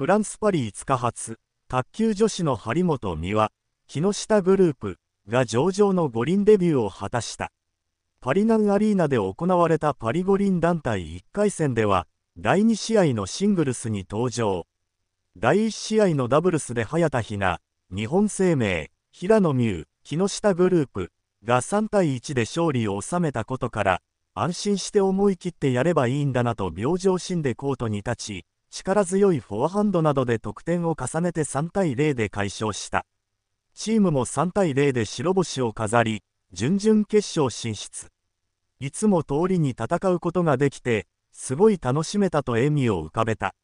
フランス・パリ5日発、卓球女子の張本美和、木下グループが上場の五輪デビューを果たした。パリナンアリーナで行われたパリ五輪団体1回戦では、第2試合のシングルスに登場。第1試合のダブルスで早田ひな、日本生命、平野美宇、木下グループが3対1で勝利を収めたことから、安心して思い切ってやればいいんだなと病状心でコートに立ち、力強いフォアハンドなどで得点を重ねて3対0で快勝した。チームも3対0で白星を飾り、準々決勝進出。いつも通りに戦うことができて、すごい楽しめたと笑みを浮かべた。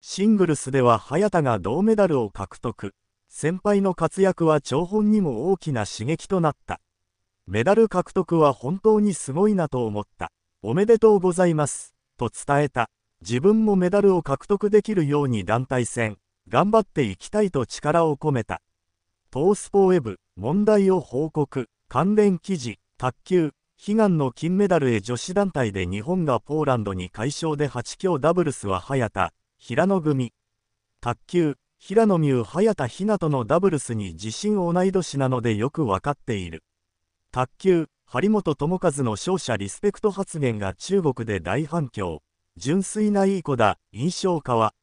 シングルスでは早田が銅メダルを獲得。先輩の活躍は張本にも大きな刺激となった。メダル獲得は本当にすごいなと思った。おめでとうございます。と伝えた。自分もメダルを獲得できるように団体戦、頑張っていきたいと力を込めた。トースポウェブ、問題を報告、関連記事、卓球、悲願の金メダルへ女子団体で日本がポーランドに快勝で8強ダブルスは早田、平野組。卓球、平野美宇早田ひなとのダブルスに自信同い年なのでよくわかっている。卓球、張本智和の勝者リスペクト発言が中国で大反響。純粋ないい子だ、印象化は。